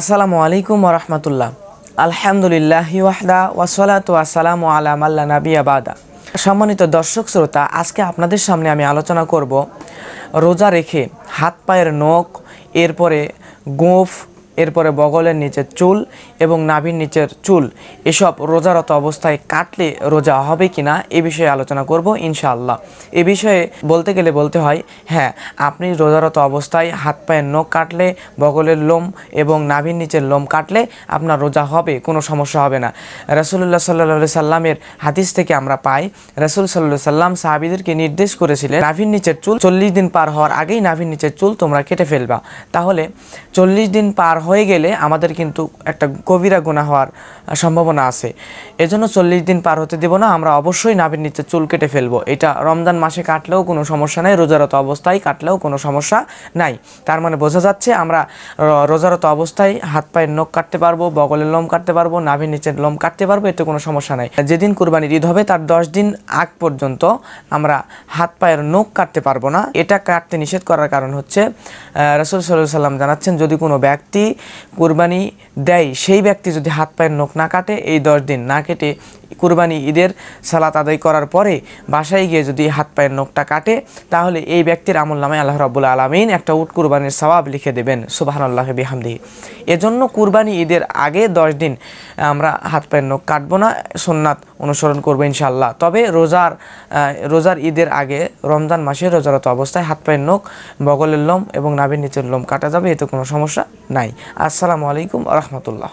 আসসালামু আলাইকুম রহমতুল্লাহ আলহামদুলিল্লাহ ওয়াহদা ওয়াসালাত ওয়াসালামু আলা মাল্লা নাবী আবাদা সম্মানিত দর্শক শ্রোতা আজকে আপনাদের সামনে আমি আলোচনা করব রোজা রেখে হাত পায়ের নখ এরপরে গোঁফ এরপরে বগলের নিচের চুল এবং নাভির নিচের চুল এসব রোজারত অবস্থায় কাটলে রোজা হবে কি না এ বিষয়ে আলোচনা করব ইনশাআল্লাহ এ বিষয়ে বলতে গেলে বলতে হয় হ্যাঁ আপনি রোজারত অবস্থায় হাত পায়ের নখ কাটলে বগলের লোম এবং নাভির নিচের লোম কাটলে আপনার রোজা হবে কোনো সমস্যা হবে না রাসুল্লাহ সাল্লা সাল্লামের হাদিস থেকে আমরা পাই রাসুল সাল্লাহ সাল্লাম সাহাবিদেরকে নির্দেশ করেছিলেন নাভির নিচের চুল চল্লিশ দিন পার হওয়ার আগেই নাভির নিচের চুল তোমরা কেটে ফেলবা তাহলে চল্লিশ দিন পার হয়ে গেলে আমাদের কিন্তু একটা গভীরা গুণা হওয়ার সম্ভাবনা আছে এজন্য চল্লিশ দিন পার হতে দেব না আমরা অবশ্যই নাভির নিচে চুল কেটে ফেলবো এটা রমজান মাসে কাটলেও কোনো সমস্যা নাই রোজারত অবস্থায় কাটলেও কোনো সমস্যা নাই তার মানে বোঝা যাচ্ছে আমরা রোজারত অবস্থায় হাত পায়ের নখ কাটতে পারবো বগলের লোম কাটতে পারবো নাভির নিচের লোম কাটতে পারবো এতে কোনো সমস্যা নাই যেদিন কুরবানির ঈদ হবে তার দশ দিন আগ পর্যন্ত আমরা হাত পায়ের নখ কাটতে পারবো না এটা কাটতে নিষেধ করার কারণ হচ্ছে রসুল সাল্লাহ সাল্লাম জানাচ্ছেন যদি কোনো ব্যক্তি কুরবানি দেয় সেই ব্যক্তি যদি হাত পায়ের নখ না কাটে এই দশ দিন না কেটে কুরবানি ঈদের সালাত আদায় করার পরে বাসায় গিয়ে যদি হাত পায়ের নখটা কাটে তাহলে এই ব্যক্তির আমল নামে আল্লাহ রাবুল আলমিন একটা উট কুরবানির সবাব লিখে দেবেন সুবাহান্লাহ বিহামদি এজন্য কুরবানি ঈদের আগে দশ দিন আমরা হাত পায়ের নখ কাটবো না সোননাথ অনুসরণ করবো ইনশাল্লাহ তবে রোজার রোজার ঈদের আগে রমজান মাসে রোজারত অবস্থায় হাত পায়ের নখ বগলের লোম এবং নাভের নিচের লোম কাটা যাবে এতে কোনো সমস্যা নাই আসসালামু আলাইকুম রহমতুল্লাহ